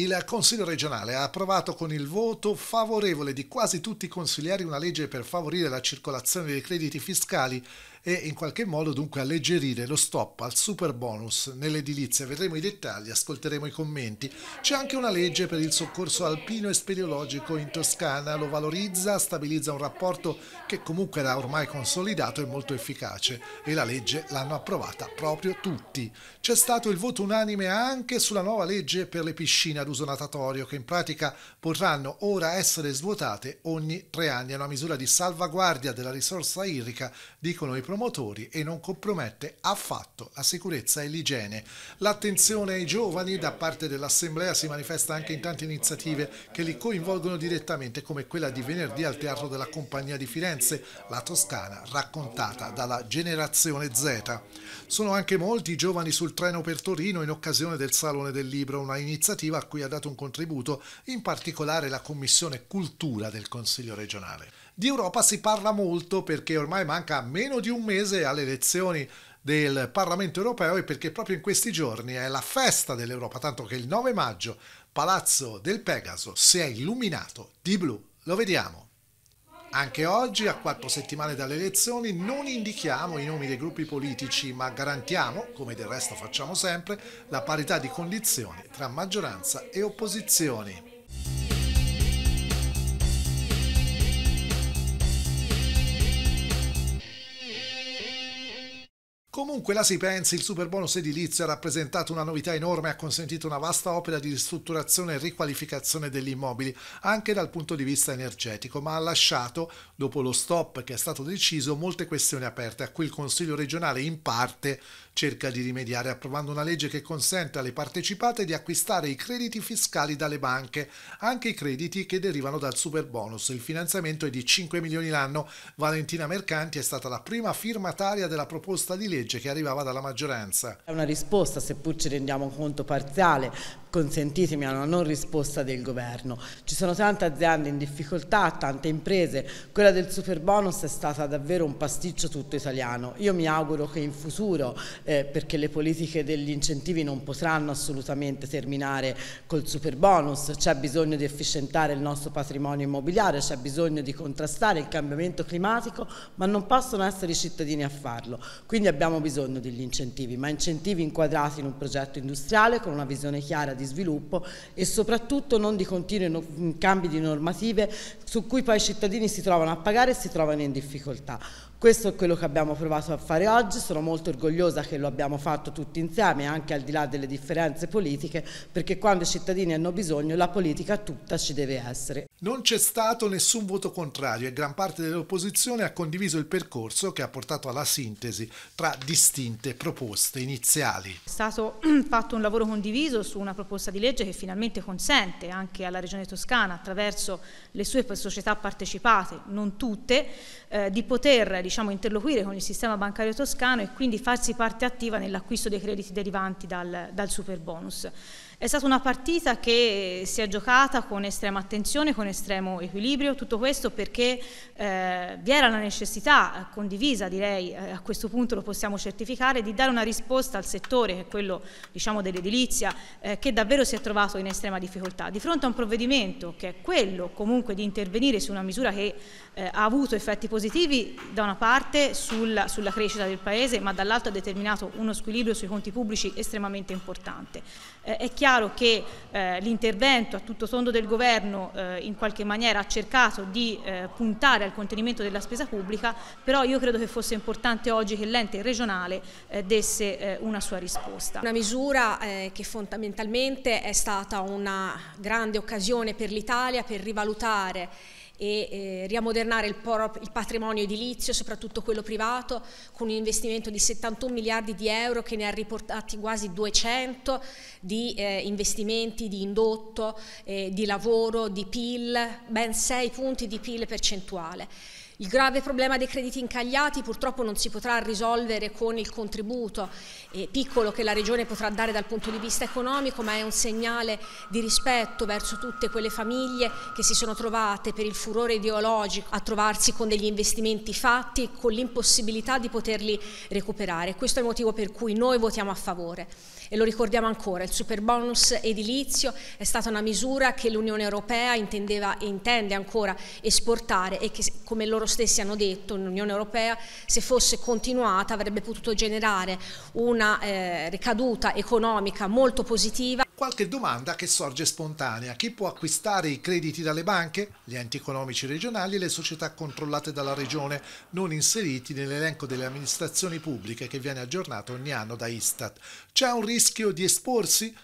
Il Consiglio regionale ha approvato con il voto favorevole di quasi tutti i consiglieri una legge per favorire la circolazione dei crediti fiscali e in qualche modo dunque alleggerire lo stop al super bonus nell'edilizia. Vedremo i dettagli, ascolteremo i commenti. C'è anche una legge per il soccorso alpino e speleologico in Toscana, lo valorizza, stabilizza un rapporto che comunque era ormai consolidato e molto efficace e la legge l'hanno approvata proprio tutti. C'è stato il voto unanime anche sulla nuova legge per le piscine ad uso natatorio che in pratica potranno ora essere svuotate ogni tre anni. È una misura di salvaguardia della risorsa irrica dicono i promotori, e non compromette affatto la sicurezza e l'igiene. L'attenzione ai giovani da parte dell'Assemblea si manifesta anche in tante iniziative che li coinvolgono direttamente, come quella di venerdì al Teatro della Compagnia di Firenze, la Toscana, raccontata dalla Generazione Z. Sono anche molti giovani sul treno per Torino in occasione del Salone del Libro, una iniziativa a cui ha dato un contributo in particolare la Commissione Cultura del Consiglio regionale. Di Europa si parla molto perché ormai manca meno di un mese alle elezioni del Parlamento europeo e perché proprio in questi giorni è la festa dell'Europa, tanto che il 9 maggio Palazzo del Pegaso si è illuminato di blu. Lo vediamo. Anche oggi, a quattro settimane dalle elezioni, non indichiamo i nomi dei gruppi politici, ma garantiamo, come del resto facciamo sempre, la parità di condizioni tra maggioranza e opposizioni. Comunque la si pensi, il super bonus edilizio ha rappresentato una novità enorme e ha consentito una vasta opera di ristrutturazione e riqualificazione degli immobili, anche dal punto di vista energetico, ma ha lasciato, dopo lo stop che è stato deciso, molte questioni aperte, a cui il Consiglio regionale in parte cerca di rimediare, approvando una legge che consente alle partecipate di acquistare i crediti fiscali dalle banche, anche i crediti che derivano dal super bonus. Il finanziamento è di 5 milioni l'anno. Valentina Mercanti è stata la prima firmataria della proposta di legge legge che arrivava dalla maggioranza. È una risposta, seppur ci rendiamo conto parziale, consentitemi, a una non risposta del governo. Ci sono tante aziende in difficoltà, tante imprese, quella del super bonus è stata davvero un pasticcio tutto italiano. Io mi auguro che in futuro, eh, perché le politiche degli incentivi non potranno assolutamente terminare col super bonus, c'è bisogno di efficientare il nostro patrimonio immobiliare, c'è bisogno di contrastare il cambiamento climatico, ma non possono essere i cittadini a farlo. Quindi abbiamo abbiamo bisogno degli incentivi, ma incentivi inquadrati in un progetto industriale con una visione chiara di sviluppo e soprattutto non di continui cambi di normative su cui poi i cittadini si trovano a pagare e si trovano in difficoltà. Questo è quello che abbiamo provato a fare oggi, sono molto orgogliosa che lo abbiamo fatto tutti insieme, anche al di là delle differenze politiche, perché quando i cittadini hanno bisogno la politica tutta ci deve essere. Non c'è stato nessun voto contrario e gran parte dell'opposizione ha condiviso il percorso che ha portato alla sintesi tra distinte proposte iniziali. È stato fatto un lavoro condiviso su una proposta di legge che finalmente consente anche alla Regione Toscana, attraverso le sue società partecipate, non tutte, eh, di poter diciamo, interloquire con il sistema bancario toscano e quindi farsi parte attiva nell'acquisto dei crediti derivanti dal, dal super bonus. È stata una partita che si è giocata con estrema attenzione, con estremo equilibrio, tutto questo perché eh, vi era la necessità condivisa, direi eh, a questo punto lo possiamo certificare, di dare una risposta al settore, che è quello diciamo, dell'edilizia, eh, che davvero si è trovato in estrema difficoltà. Di fronte a un provvedimento che è quello comunque di intervenire su una misura che eh, ha avuto effetti positivi da una parte sulla, sulla crescita del Paese, ma dall'altra ha determinato uno squilibrio sui conti pubblici estremamente importante. Eh, è chiaro che eh, l'intervento a tutto tondo del governo eh, in qualche maniera ha cercato di eh, puntare al contenimento della spesa pubblica, però io credo che fosse importante oggi che l'ente regionale eh, desse eh, una sua risposta. Una misura che fondamentalmente è stata una grande occasione per l'Italia per rivalutare e eh, riamodernare il, il, patrimonio edilizio, soprattutto quello privato, con un investimento di 71 miliardi di euro che ne ha riportati quasi 200 di eh, investimenti di indotto, eh, di lavoro, di PIL, ben 6 punti di PIL percentuale. Il grave problema dei crediti incagliati purtroppo non si potrà risolvere con il contributo eh, piccolo che la Regione potrà dare dal punto di vista economico, ma è un segnale di rispetto verso tutte quelle famiglie che si sono trovate per il furore ideologico a trovarsi con degli investimenti fatti, con l'impossibilità di poterli recuperare. Questo è il motivo per cui noi votiamo a favore e lo ricordiamo ancora, il super bonus edilizio è stata una misura che l'Unione Europea intendeva e intende ancora esportare e che come loro stessi hanno detto l'Unione Europea se fosse continuata avrebbe potuto generare una eh, ricaduta economica molto positiva qualche domanda che sorge spontanea. Chi può acquistare i crediti dalle banche? Gli enti economici regionali e le società controllate dalla regione, non inseriti nell'elenco delle amministrazioni pubbliche che viene aggiornato ogni anno da Istat. C'è un rischio di esporsi?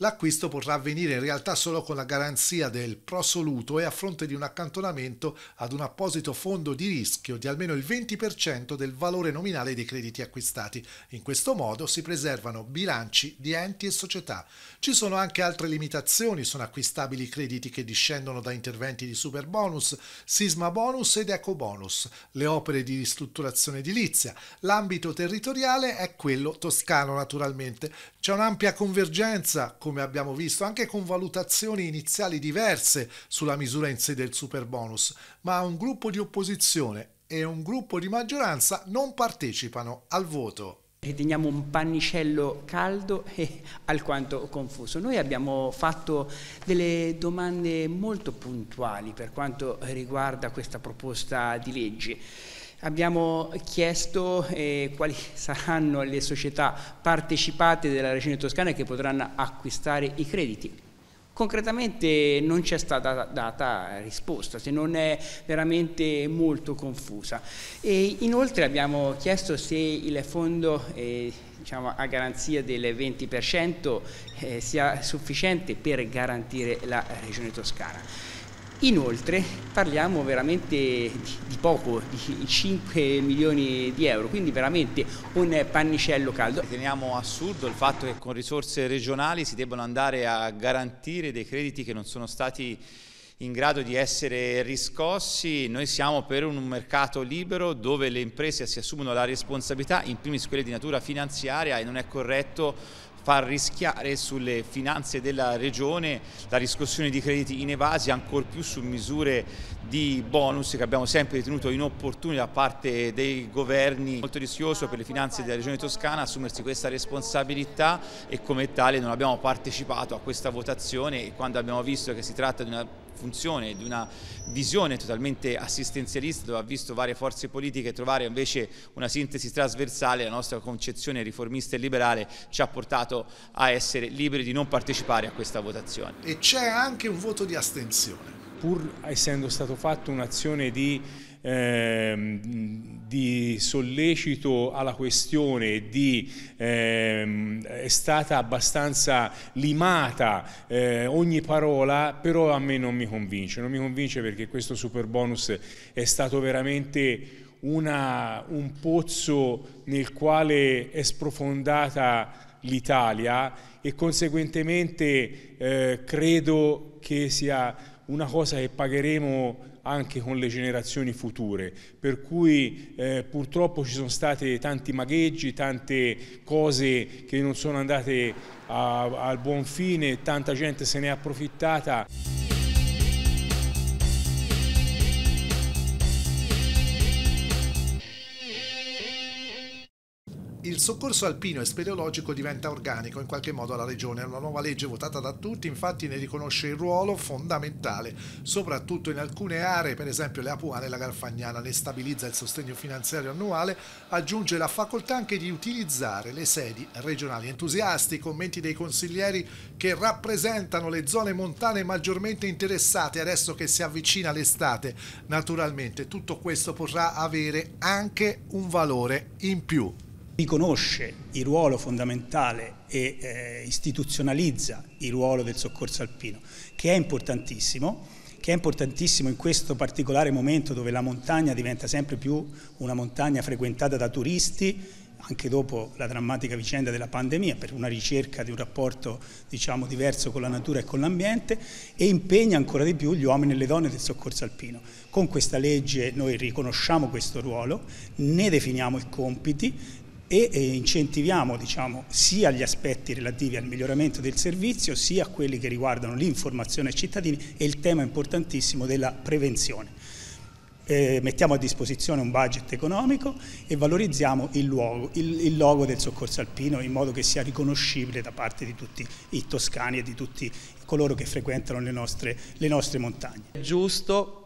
L'acquisto potrà avvenire in realtà solo con la garanzia del prosoluto e a fronte di un accantonamento ad un apposito fondo di rischio di almeno il 20% del valore nominale dei crediti acquistati. In questo modo si preservano bilanci di enti e società. Ci sono anche altre limitazioni, sono acquistabili crediti che discendono da interventi di super bonus, sisma bonus ed eco bonus, le opere di ristrutturazione edilizia. L'ambito territoriale è quello toscano naturalmente. C'è un'ampia convergenza come abbiamo visto, anche con valutazioni iniziali diverse sulla misura in sé del super bonus, ma un gruppo di opposizione e un gruppo di maggioranza non partecipano al voto. Riteniamo un pannicello caldo e alquanto confuso. Noi abbiamo fatto delle domande molto puntuali per quanto riguarda questa proposta di legge. Abbiamo chiesto eh, quali saranno le società partecipate della Regione Toscana che potranno acquistare i crediti. Concretamente non c'è stata data risposta, se non è veramente molto confusa. E inoltre abbiamo chiesto se il fondo eh, diciamo, a garanzia del 20% eh, sia sufficiente per garantire la Regione Toscana. Inoltre parliamo veramente di, di poco, di 5 milioni di euro, quindi veramente un pannicello caldo. Riteniamo assurdo il fatto che con risorse regionali si debbano andare a garantire dei crediti che non sono stati in grado di essere riscossi. Noi siamo per un mercato libero dove le imprese si assumono la responsabilità, in primis quelle di natura finanziaria, e non è corretto far rischiare sulle finanze della Regione la riscossione di crediti inevasi ancor più su misure di bonus che abbiamo sempre ritenuto inopportuni da parte dei governi. Molto rischioso per le finanze della Regione Toscana assumersi questa responsabilità e come tale non abbiamo partecipato a questa votazione e quando abbiamo visto che si tratta di una funzione, di una visione totalmente assistenzialista dove ha visto varie forze politiche trovare invece una sintesi trasversale, la nostra concezione riformista e liberale ci ha portato a essere liberi di non partecipare a questa votazione. E c'è anche un voto di astensione. Pur essendo stato fatto un'azione di ehm, di sollecito alla questione di, ehm, è stata abbastanza limata eh, ogni parola, però a me non mi convince, non mi convince perché questo super bonus è stato veramente una, un pozzo nel quale è sprofondata l'Italia e conseguentemente eh, credo che sia una cosa che pagheremo anche con le generazioni future, per cui eh, purtroppo ci sono stati tanti magheggi, tante cose che non sono andate al buon fine, tanta gente se ne è approfittata. il soccorso alpino e speleologico diventa organico in qualche modo alla regione. Una nuova legge votata da tutti infatti ne riconosce il ruolo fondamentale, soprattutto in alcune aree, per esempio le Apuane e la Garfagnana, ne stabilizza il sostegno finanziario annuale, aggiunge la facoltà anche di utilizzare le sedi regionali. Entusiasti i commenti dei consiglieri che rappresentano le zone montane maggiormente interessate adesso che si avvicina l'estate. Naturalmente tutto questo potrà avere anche un valore in più riconosce il ruolo fondamentale e eh, istituzionalizza il ruolo del soccorso alpino, che è importantissimo, che è importantissimo in questo particolare momento dove la montagna diventa sempre più una montagna frequentata da turisti anche dopo la drammatica vicenda della pandemia, per una ricerca di un rapporto diciamo, diverso con la natura e con l'ambiente e impegna ancora di più gli uomini e le donne del soccorso alpino. Con questa legge noi riconosciamo questo ruolo, ne definiamo i compiti, e, incentiviamo diciamo, sia gli aspetti relativi al miglioramento del servizio sia quelli che riguardano l'informazione ai cittadini e il tema importantissimo della prevenzione. Eh, mettiamo a disposizione un budget economico e valorizziamo il, luogo, il, il, logo del soccorso alpino in modo che sia riconoscibile da parte di tutti i toscani e di tutti coloro che frequentano le nostre, le nostre montagne. Giusto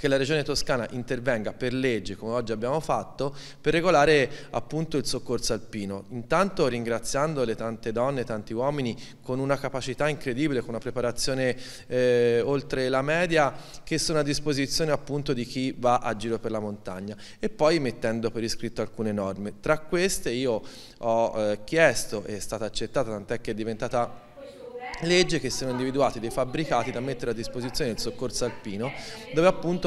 che la Regione Toscana intervenga per legge, come oggi abbiamo fatto, per regolare appunto il soccorso alpino. Intanto ringraziando le tante donne, tanti uomini con una capacità incredibile, con una preparazione eh, oltre la media, che sono a disposizione appunto di chi va a giro per la montagna. E poi mettendo per iscritto alcune norme. Tra queste io ho eh, chiesto, è stata accettata, tant'è che è diventata legge che siano individuati dei fabbricati da mettere a disposizione del soccorso alpino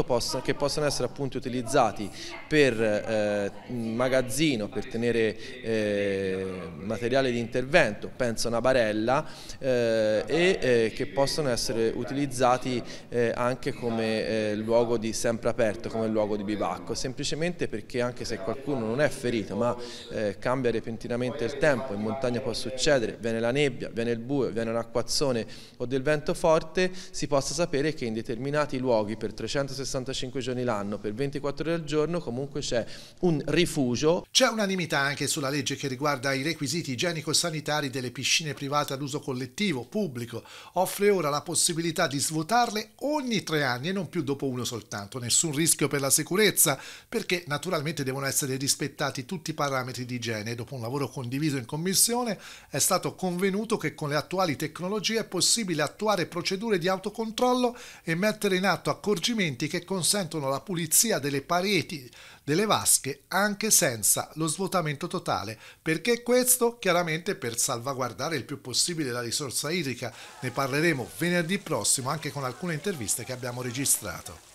possa, che possono essere utilizzati per eh, magazzino, per tenere eh, materiale di intervento, penso a una barella eh, e eh, che possono essere utilizzati eh, anche come eh, luogo di sempre aperto, come luogo di bivacco, semplicemente perché anche se qualcuno non è ferito ma cambia repentinamente il tempo, in montagna può succedere, viene la nebbia, viene il buio, viene una acquazzone o del vento forte, si possa sapere che in determinati luoghi per 365 giorni l'anno, per 24 ore al giorno, comunque c'è un rifugio. C'è unanimità anche sulla legge che riguarda i requisiti igienico-sanitari delle piscine private ad uso collettivo, pubblico. Offre ora la possibilità di svuotarle ogni tre anni e non più dopo uno soltanto. Nessun rischio per la sicurezza, perché naturalmente devono essere rispettati tutti i parametri di igiene. Dopo un lavoro condiviso in commissione è stato convenuto che con le attuali tecnologie tecnologia è possibile attuare procedure di autocontrollo e mettere in atto accorgimenti che consentono la pulizia delle pareti delle vasche anche senza lo svuotamento totale. Perché questo? Chiaramente per salvaguardare il più possibile la risorsa idrica. Ne parleremo venerdì prossimo anche con alcune interviste che abbiamo registrato.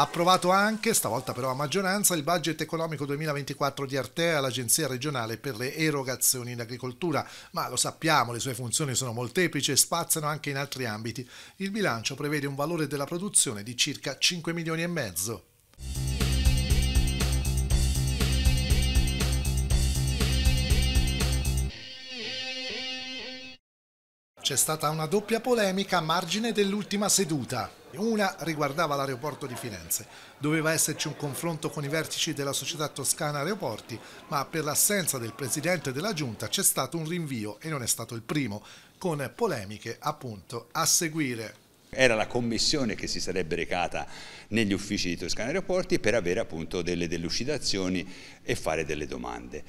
Approvato anche, stavolta però a maggioranza, il budget economico 2024 di Artea, l'Agenzia regionale per le erogazioni in agricoltura, ma lo sappiamo, le sue funzioni sono molteplici e spaziano anche in altri ambiti. Il bilancio prevede un valore della produzione di circa 5 milioni e mezzo. C'è stata una doppia polemica a margine dell'ultima seduta. Una riguardava l'aeroporto di Firenze. Doveva esserci un confronto con i vertici della società toscana Aeroporti, ma per l'assenza del presidente della giunta c'è stato un rinvio e non è stato il primo, con polemiche appunto a seguire. Era la commissione che si sarebbe recata negli uffici di Toscana Aeroporti per avere appunto delle delucidazioni e fare delle domande.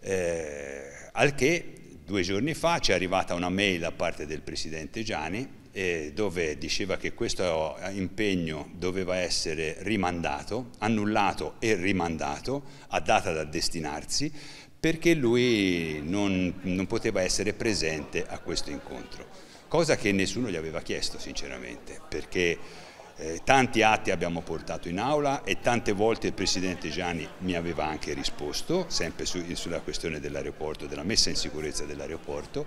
Eh, al che due giorni fa ci è arrivata una mail da parte del Presidente Gianni eh, dove diceva che questo impegno doveva essere rimandato, annullato e rimandato a data da destinarsi perché lui non, non poteva essere presente a questo incontro, cosa che nessuno gli aveva chiesto sinceramente perché eh, tanti atti abbiamo portato in aula e tante volte il Presidente Gianni mi aveva anche risposto, sempre su, sulla questione dell'aeroporto, della messa in sicurezza dell'aeroporto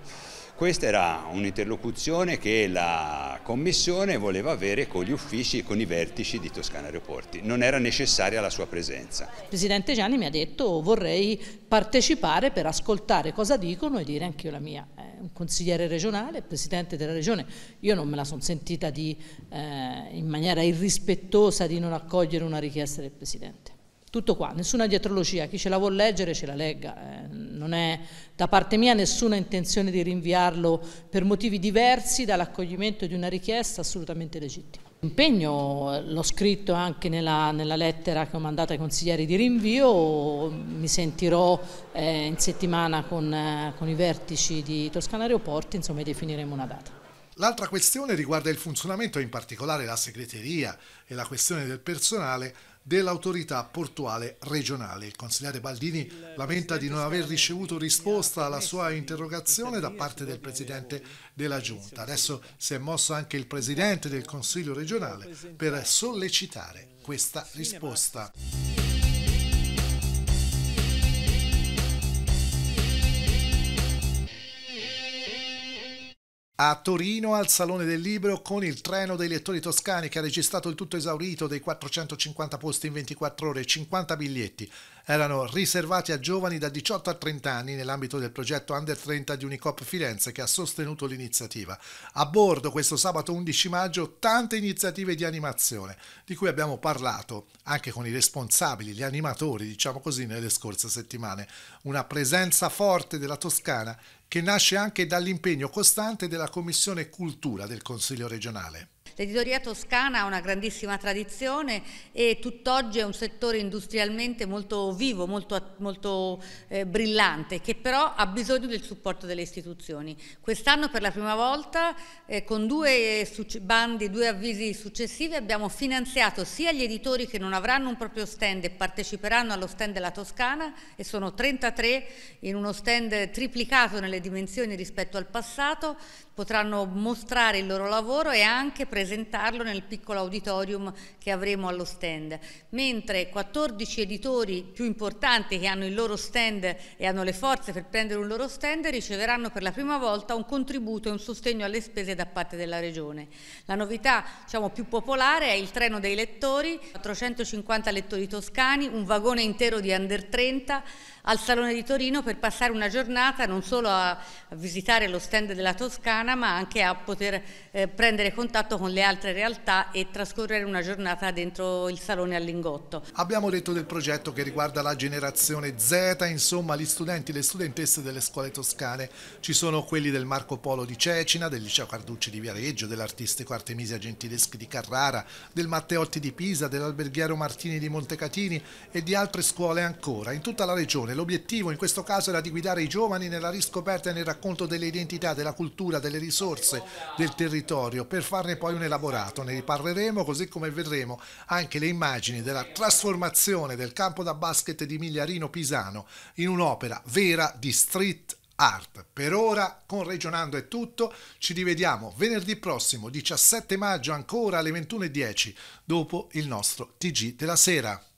questa era un'interlocuzione che la Commissione voleva avere con gli uffici e con i vertici di Toscana Aeroporti, non era necessaria la sua presenza. Il Presidente Gianni mi ha detto vorrei partecipare per ascoltare cosa dicono e dire anche io la mia. È un consigliere regionale, Presidente della Regione, io non me la sono sentita di, eh, in maniera irrispettosa di non accogliere una richiesta del Presidente. Tutto qua, nessuna dietrologia, chi ce la vuol leggere ce la legga, eh, non è da parte mia nessuna intenzione di rinviarlo per motivi diversi dall'accoglimento di una richiesta assolutamente legittima. L'impegno eh, l'ho scritto anche nella, nella, lettera che ho mandato ai consiglieri di rinvio, mi sentirò eh, in settimana con, eh, con, i vertici di Toscana Aeroporti, insomma definiremo una data. L'altra questione riguarda il funzionamento, in particolare la segreteria e la questione del personale dell'autorità portuale regionale. Il consigliere Baldini lamenta di non aver ricevuto risposta alla sua interrogazione da parte del presidente della giunta. Adesso si è mosso anche il presidente del consiglio regionale per sollecitare questa risposta. a Torino al Salone del Libro con il treno dei lettori toscani che ha registrato il tutto esaurito dei 450 posti in 24 ore, 50 biglietti. Erano riservati a giovani da 18 a 30 anni nell'ambito del progetto Under 30 di Unicop Firenze che ha sostenuto l'iniziativa. A bordo questo sabato 11 maggio tante iniziative di animazione di cui abbiamo parlato anche con i responsabili, gli animatori diciamo così, nelle scorse settimane. Una presenza forte della Toscana che nasce anche dall'impegno costante della Commissione Cultura del Consiglio regionale. L'editoria toscana ha una grandissima tradizione e tutt'oggi è un settore industrialmente molto vivo, molto, molto eh, brillante, che però ha bisogno del supporto delle istituzioni. Quest'anno per la prima volta eh, con due bandi, due avvisi successivi abbiamo finanziato sia gli editori che non avranno un proprio stand e parteciperanno allo stand della Toscana e sono 33 in uno stand triplicato nelle dimensioni rispetto al passato potranno mostrare il loro lavoro e anche presentarlo nel piccolo auditorium che avremo allo stand. Mentre 14 editori più importanti che hanno il loro stand e hanno le forze per prendere un loro stand riceveranno per la prima volta un contributo e un sostegno alle spese da parte della Regione. La novità diciamo, più popolare è il treno dei lettori, 450 lettori toscani, un vagone intero di under 30 al Salone di Torino per passare una giornata non solo a visitare lo stand della Toscana quotidiana ma anche a poter eh, prendere contatto con le altre realtà e trascorrere una giornata dentro il salone all'ingotto. Abbiamo detto del progetto che riguarda la generazione Z, insomma gli studenti e le studentesse delle scuole toscane. Ci sono quelli del Marco Polo di Cecina, del Liceo Carducci di Viareggio, dell'artistico Artemisia Gentileschi di Carrara, del Matteotti di Pisa, dell'alberghiero Martini di Montecatini e di altre scuole ancora. In tutta la regione l'obiettivo in questo caso era di guidare i giovani nella riscoperta e nel racconto delle identità, della cultura, delle risorse del territorio per farne poi un elaborato. Ne riparleremo così come vedremo anche le immagini della trasformazione del campo da basket di Migliarino Pisano in un'opera vera di street Art. Per ora con Regionando è tutto, ci rivediamo venerdì prossimo 17 maggio ancora alle 21.10 dopo il nostro TG della sera.